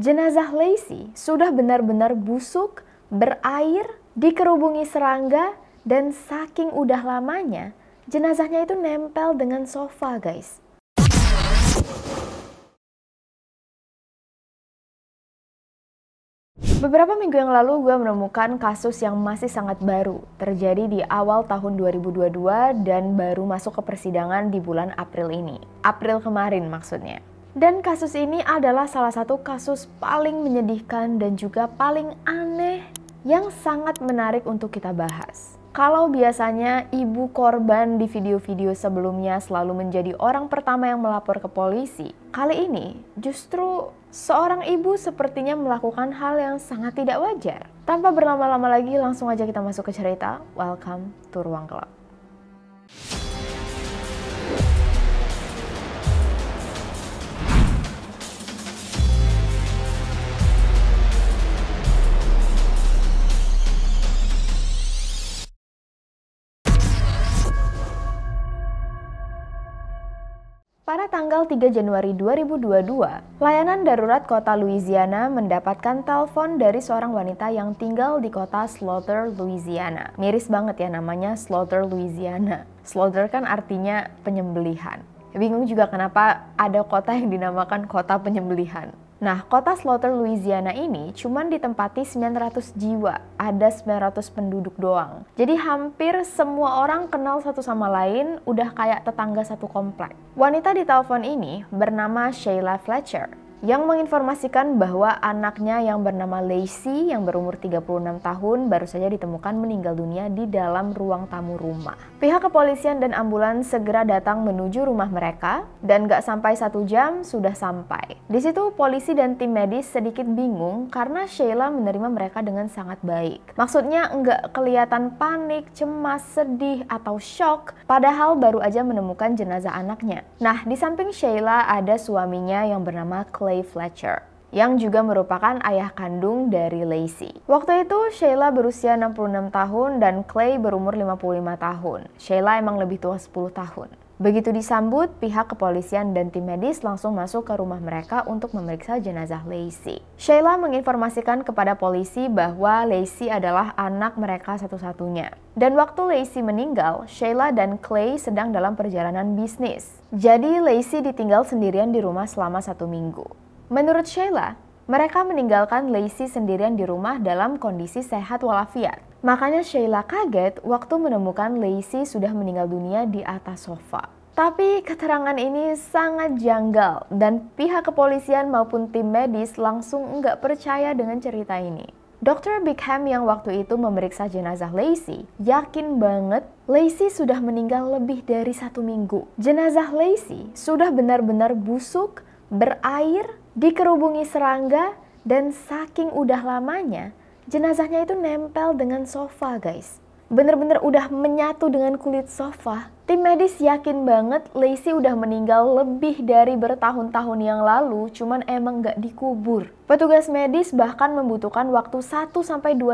Jenazah Lacey sudah benar-benar busuk, berair, dikerubungi serangga, dan saking udah lamanya, jenazahnya itu nempel dengan sofa guys. Beberapa minggu yang lalu gue menemukan kasus yang masih sangat baru terjadi di awal tahun 2022 dan baru masuk ke persidangan di bulan April ini. April kemarin maksudnya. Dan kasus ini adalah salah satu kasus paling menyedihkan dan juga paling aneh yang sangat menarik untuk kita bahas. Kalau biasanya ibu korban di video-video sebelumnya selalu menjadi orang pertama yang melapor ke polisi, kali ini justru seorang ibu sepertinya melakukan hal yang sangat tidak wajar. Tanpa berlama-lama lagi, langsung aja kita masuk ke cerita. Welcome to Ruang Gelap. tanggal 3 Januari 2022, layanan darurat kota Louisiana mendapatkan telepon dari seorang wanita yang tinggal di kota Slaughter, Louisiana. Miris banget ya namanya Slaughter, Louisiana. Slaughter kan artinya penyembelihan. Bingung juga kenapa ada kota yang dinamakan kota penyembelihan. Nah, kota Slaughter, Louisiana ini cuman ditempati 900 jiwa, ada 900 penduduk doang. Jadi hampir semua orang kenal satu sama lain, udah kayak tetangga satu komplek. Wanita di telepon ini bernama Sheila Fletcher yang menginformasikan bahwa anaknya yang bernama Lacey yang berumur 36 tahun baru saja ditemukan meninggal dunia di dalam ruang tamu rumah. Pihak kepolisian dan ambulans segera datang menuju rumah mereka dan gak sampai satu jam sudah sampai. Di situ polisi dan tim medis sedikit bingung karena Sheila menerima mereka dengan sangat baik. Maksudnya nggak kelihatan panik, cemas, sedih, atau shock padahal baru aja menemukan jenazah anaknya. Nah, di samping Sheila ada suaminya yang bernama Clay Clay Fletcher yang juga merupakan ayah kandung dari Lacey. Waktu itu Sheila berusia 66 tahun dan Clay berumur 55 tahun. Sheila emang lebih tua 10 tahun. Begitu disambut, pihak kepolisian dan tim medis langsung masuk ke rumah mereka untuk memeriksa jenazah Lacey. Sheila menginformasikan kepada polisi bahwa Lacey adalah anak mereka satu-satunya. Dan waktu Lacey meninggal, Sheila dan Clay sedang dalam perjalanan bisnis. Jadi Lacey ditinggal sendirian di rumah selama satu minggu. Menurut Sheila, mereka meninggalkan Lacey sendirian di rumah dalam kondisi sehat walafiat. Makanya Sheila kaget waktu menemukan Lacey sudah meninggal dunia di atas sofa. Tapi keterangan ini sangat janggal dan pihak kepolisian maupun tim medis langsung nggak percaya dengan cerita ini. Dr. Bickham yang waktu itu memeriksa jenazah Lacey yakin banget Lacey sudah meninggal lebih dari satu minggu. Jenazah Lacey sudah benar-benar busuk, berair, dikerubungi serangga, dan saking udah lamanya, jenazahnya itu nempel dengan sofa guys. Bener-bener udah menyatu dengan kulit sofa. Tim medis yakin banget Lacey udah meninggal lebih dari bertahun-tahun yang lalu, cuman emang gak dikubur. Petugas medis bahkan membutuhkan waktu 1-2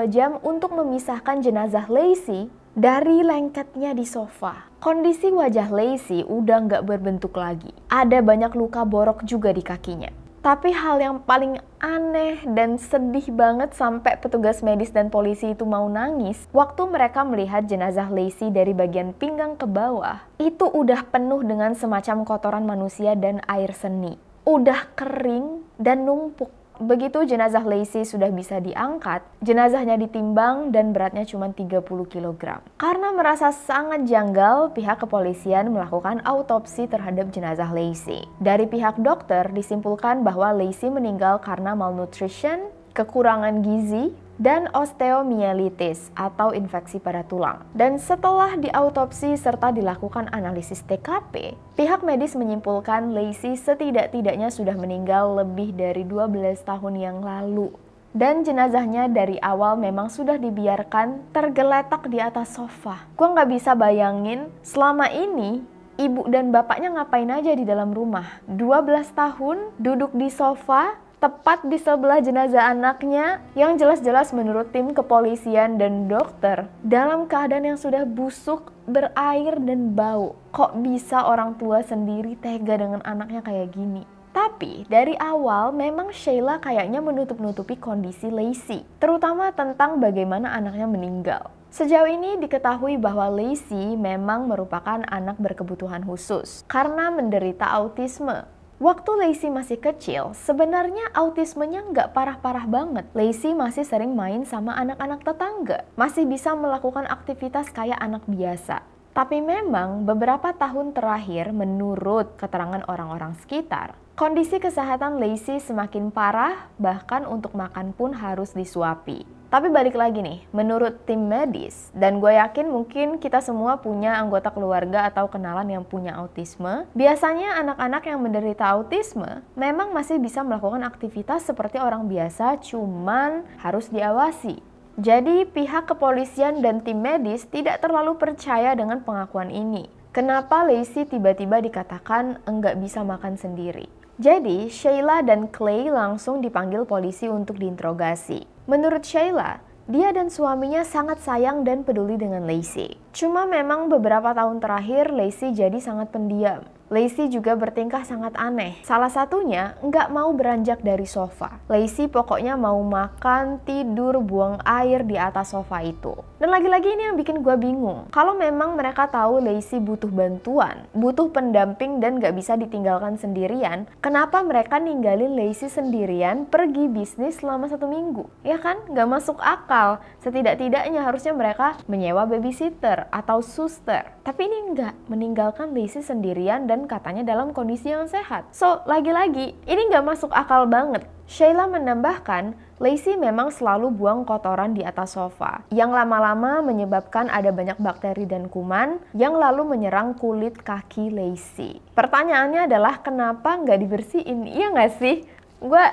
jam untuk memisahkan jenazah Lacey dari lengketnya di sofa. Kondisi wajah Lacey udah nggak berbentuk lagi. Ada banyak luka borok juga di kakinya. Tapi hal yang paling aneh dan sedih banget sampai petugas medis dan polisi itu mau nangis waktu mereka melihat jenazah Lacey dari bagian pinggang ke bawah. Itu udah penuh dengan semacam kotoran manusia dan air seni. Udah kering dan numpuk Begitu jenazah Lacey sudah bisa diangkat, jenazahnya ditimbang dan beratnya cuma 30 kg. Karena merasa sangat janggal, pihak kepolisian melakukan autopsi terhadap jenazah Lacey. Dari pihak dokter disimpulkan bahwa Lacey meninggal karena malnutrition, kekurangan gizi, dan osteomielitis atau infeksi pada tulang. Dan setelah diautopsi serta dilakukan analisis TKP, pihak medis menyimpulkan Lacey setidak-tidaknya sudah meninggal lebih dari 12 tahun yang lalu. Dan jenazahnya dari awal memang sudah dibiarkan tergeletak di atas sofa. Gue nggak bisa bayangin selama ini ibu dan bapaknya ngapain aja di dalam rumah. 12 tahun duduk di sofa tepat di sebelah jenazah anaknya yang jelas-jelas menurut tim kepolisian dan dokter dalam keadaan yang sudah busuk, berair dan bau. Kok bisa orang tua sendiri tega dengan anaknya kayak gini? Tapi dari awal memang Sheila kayaknya menutup-nutupi kondisi Lacey, terutama tentang bagaimana anaknya meninggal. Sejauh ini diketahui bahwa Lacey memang merupakan anak berkebutuhan khusus karena menderita autisme Waktu Lacey masih kecil, sebenarnya autismenya nggak parah-parah banget. Lacey masih sering main sama anak-anak tetangga, masih bisa melakukan aktivitas kayak anak biasa. Tapi memang beberapa tahun terakhir menurut keterangan orang-orang sekitar, Kondisi kesehatan Lacey semakin parah, bahkan untuk makan pun harus disuapi. Tapi balik lagi nih, menurut tim medis, dan gue yakin mungkin kita semua punya anggota keluarga atau kenalan yang punya autisme, biasanya anak-anak yang menderita autisme memang masih bisa melakukan aktivitas seperti orang biasa, cuman harus diawasi. Jadi pihak kepolisian dan tim medis tidak terlalu percaya dengan pengakuan ini. Kenapa Lacey tiba-tiba dikatakan enggak bisa makan sendiri? Jadi, Sheila dan Clay langsung dipanggil polisi untuk diinterogasi. Menurut Sheila, dia dan suaminya sangat sayang dan peduli dengan Lacey. Cuma memang beberapa tahun terakhir Lacey jadi sangat pendiam. Lacey juga bertingkah sangat aneh. Salah satunya, nggak mau beranjak dari sofa. Lacey pokoknya mau makan, tidur, buang air di atas sofa itu. Dan lagi-lagi ini yang bikin gue bingung. Kalau memang mereka tahu Lacey butuh bantuan, butuh pendamping dan nggak bisa ditinggalkan sendirian, kenapa mereka ninggalin Lacey sendirian pergi bisnis selama satu minggu? Ya kan? Nggak masuk akal. Setidak-tidaknya harusnya mereka menyewa babysitter atau suster. Tapi ini nggak, meninggalkan Lacey sendirian dan dan katanya dalam kondisi yang sehat. So, lagi-lagi, ini nggak masuk akal banget. Sheila menambahkan, Lacey memang selalu buang kotoran di atas sofa, yang lama-lama menyebabkan ada banyak bakteri dan kuman yang lalu menyerang kulit kaki Lacey. Pertanyaannya adalah kenapa nggak dibersihin? Iya nggak sih? Gue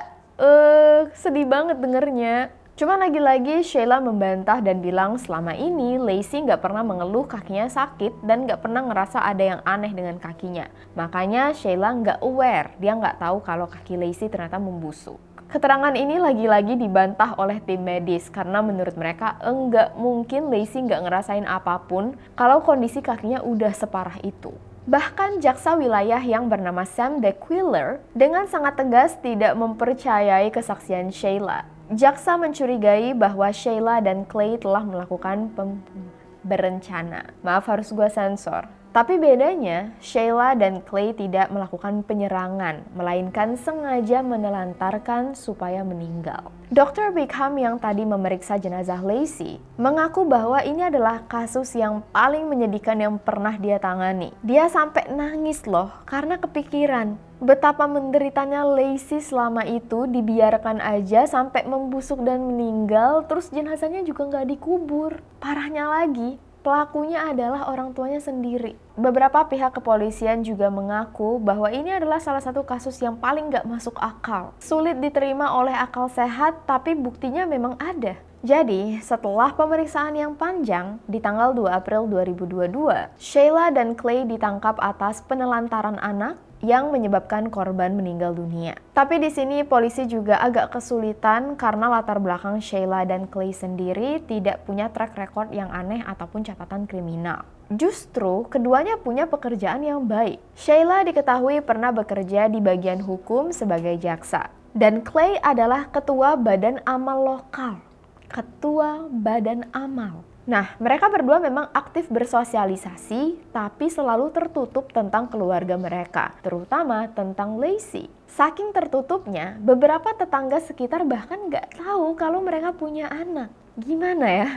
uh, sedih banget dengernya. Cuma lagi-lagi Sheila membantah dan bilang selama ini Lacey nggak pernah mengeluh kakinya sakit dan nggak pernah ngerasa ada yang aneh dengan kakinya. Makanya Sheila nggak aware, dia nggak tahu kalau kaki Lacey ternyata membusuk. Keterangan ini lagi-lagi dibantah oleh tim medis karena menurut mereka enggak mungkin Lacey nggak ngerasain apapun kalau kondisi kakinya udah separah itu. Bahkan jaksa wilayah yang bernama Sam DeQuiller dengan sangat tegas tidak mempercayai kesaksian Sheila. Jaksa mencurigai bahwa Sheila dan Clay telah melakukan berencana. Maaf harus gue sensor. Tapi bedanya, Sheila dan Clay tidak melakukan penyerangan, melainkan sengaja menelantarkan supaya meninggal. Dr. Beckham yang tadi memeriksa jenazah Lacey mengaku bahwa ini adalah kasus yang paling menyedihkan yang pernah dia tangani. Dia sampai nangis loh karena kepikiran betapa menderitanya Lacey selama itu dibiarkan aja sampai membusuk dan meninggal terus jenazahnya juga nggak dikubur. Parahnya lagi, pelakunya adalah orang tuanya sendiri. Beberapa pihak kepolisian juga mengaku bahwa ini adalah salah satu kasus yang paling gak masuk akal. Sulit diterima oleh akal sehat, tapi buktinya memang ada. Jadi, setelah pemeriksaan yang panjang, di tanggal 2 April 2022, Sheila dan Clay ditangkap atas penelantaran anak, yang menyebabkan korban meninggal dunia. Tapi di sini polisi juga agak kesulitan karena latar belakang Sheila dan Clay sendiri tidak punya track record yang aneh ataupun catatan kriminal. Justru keduanya punya pekerjaan yang baik. Sheila diketahui pernah bekerja di bagian hukum sebagai jaksa dan Clay adalah ketua badan amal lokal. Ketua badan amal Nah, mereka berdua memang aktif bersosialisasi, tapi selalu tertutup tentang keluarga mereka, terutama tentang Lacey. Saking tertutupnya, beberapa tetangga sekitar bahkan nggak tahu kalau mereka punya anak. Gimana ya?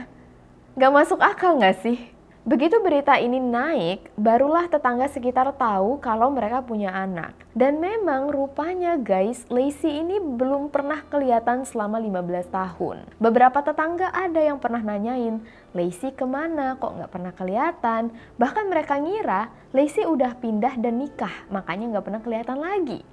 Gak masuk akal nggak sih? Begitu berita ini naik, barulah tetangga sekitar tahu kalau mereka punya anak. Dan memang rupanya guys, Lacey ini belum pernah kelihatan selama 15 tahun. Beberapa tetangga ada yang pernah nanyain, Lacey kemana kok nggak pernah kelihatan? Bahkan mereka ngira Lacey udah pindah dan nikah, makanya nggak pernah kelihatan lagi.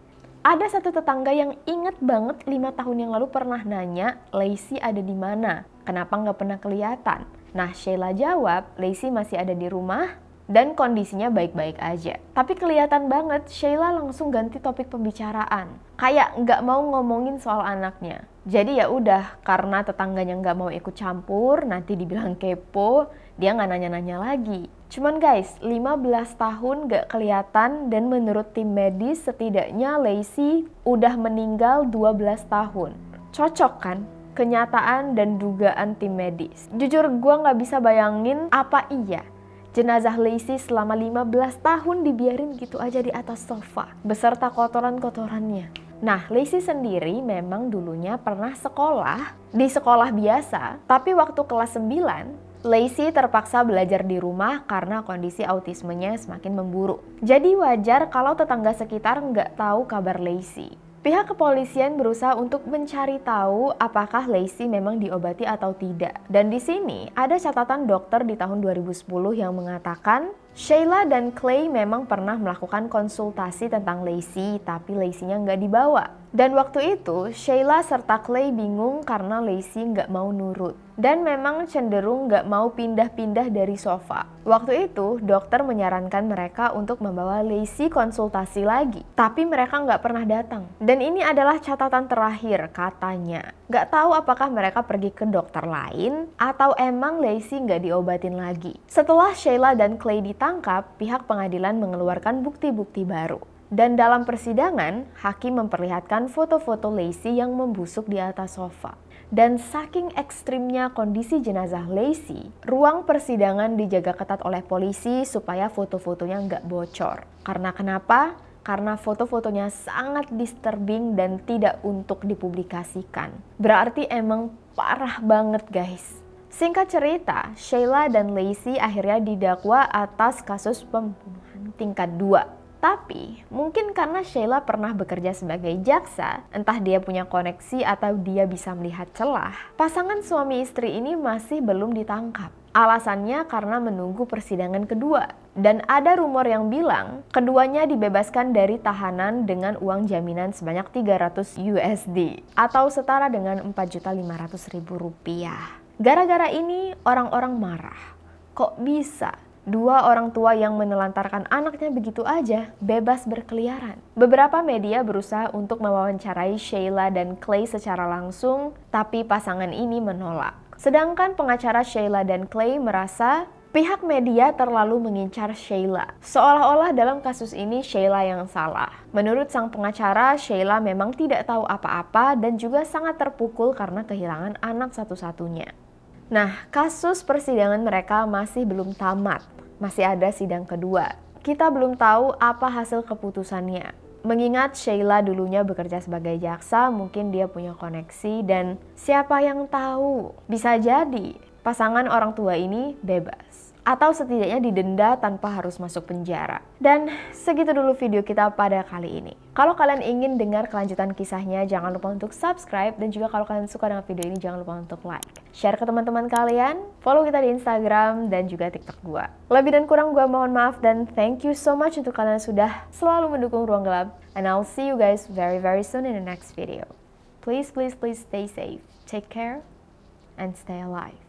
Ada satu tetangga yang inget banget lima tahun yang lalu pernah nanya Lacey ada di mana, kenapa nggak pernah kelihatan. Nah, Sheila jawab, Lacey masih ada di rumah dan kondisinya baik-baik aja. Tapi kelihatan banget Sheila langsung ganti topik pembicaraan. Kayak nggak mau ngomongin soal anaknya. Jadi ya udah, karena tetangganya nggak mau ikut campur, nanti dibilang kepo, dia nggak nanya-nanya lagi. Cuman guys, 15 tahun gak kelihatan dan menurut tim medis setidaknya Lacey udah meninggal 12 tahun. Cocok kan? kenyataan dan dugaan tim medis. Jujur gue nggak bisa bayangin apa iya jenazah Lacey selama 15 tahun dibiarin gitu aja di atas sofa beserta kotoran-kotorannya. Nah, Lacey sendiri memang dulunya pernah sekolah di sekolah biasa, tapi waktu kelas 9 Lacey terpaksa belajar di rumah karena kondisi autismenya semakin memburuk. Jadi wajar kalau tetangga sekitar nggak tahu kabar Lacey. Pihak kepolisian berusaha untuk mencari tahu apakah Lacey memang diobati atau tidak. Dan di sini ada catatan dokter di tahun 2010 yang mengatakan Sheila dan Clay memang pernah melakukan konsultasi tentang Lacey, tapi Lacey-nya nggak dibawa. Dan waktu itu, Sheila serta Clay bingung karena Lacey nggak mau nurut. Dan memang cenderung nggak mau pindah-pindah dari sofa. Waktu itu, dokter menyarankan mereka untuk membawa Lacey konsultasi lagi. Tapi mereka nggak pernah datang. Dan ini adalah catatan terakhir katanya. Nggak tahu apakah mereka pergi ke dokter lain atau emang Lacey nggak diobatin lagi. Setelah Sheila dan Clay ditanya, tertangkap, pihak pengadilan mengeluarkan bukti-bukti baru. Dan dalam persidangan, hakim memperlihatkan foto-foto Lacey yang membusuk di atas sofa. Dan saking ekstrimnya kondisi jenazah Lacey, ruang persidangan dijaga ketat oleh polisi supaya foto-fotonya nggak bocor. Karena kenapa? karena foto-fotonya sangat disturbing dan tidak untuk dipublikasikan. Berarti emang parah banget guys. Singkat cerita, Sheila dan Lacey akhirnya didakwa atas kasus pembunuhan tingkat 2 tapi mungkin karena Sheila pernah bekerja sebagai jaksa, entah dia punya koneksi atau dia bisa melihat celah, pasangan suami istri ini masih belum ditangkap. Alasannya karena menunggu persidangan kedua. Dan ada rumor yang bilang keduanya dibebaskan dari tahanan dengan uang jaminan sebanyak 300 USD atau setara dengan 4.500.000 rupiah. Gara-gara ini orang-orang marah. Kok bisa dua orang tua yang menelantarkan anaknya begitu aja bebas berkeliaran. Beberapa media berusaha untuk mewawancarai Sheila dan Clay secara langsung, tapi pasangan ini menolak. Sedangkan pengacara Sheila dan Clay merasa pihak media terlalu mengincar Sheila. Seolah-olah dalam kasus ini Sheila yang salah. Menurut sang pengacara, Sheila memang tidak tahu apa-apa dan juga sangat terpukul karena kehilangan anak satu-satunya. Nah, kasus persidangan mereka masih belum tamat, masih ada sidang kedua. Kita belum tahu apa hasil keputusannya. Mengingat Sheila dulunya bekerja sebagai jaksa, mungkin dia punya koneksi dan siapa yang tahu? Bisa jadi pasangan orang tua ini bebas atau setidaknya didenda tanpa harus masuk penjara. Dan segitu dulu video kita pada kali ini. Kalau kalian ingin dengar kelanjutan kisahnya, jangan lupa untuk subscribe dan juga kalau kalian suka dengan video ini jangan lupa untuk like. Share ke teman-teman kalian, follow kita di Instagram dan juga TikTok gua. Lebih dan kurang gua mohon maaf dan thank you so much untuk kalian sudah selalu mendukung Ruang Gelap and I'll see you guys very very soon in the next video. Please please please stay safe. Take care and stay alive.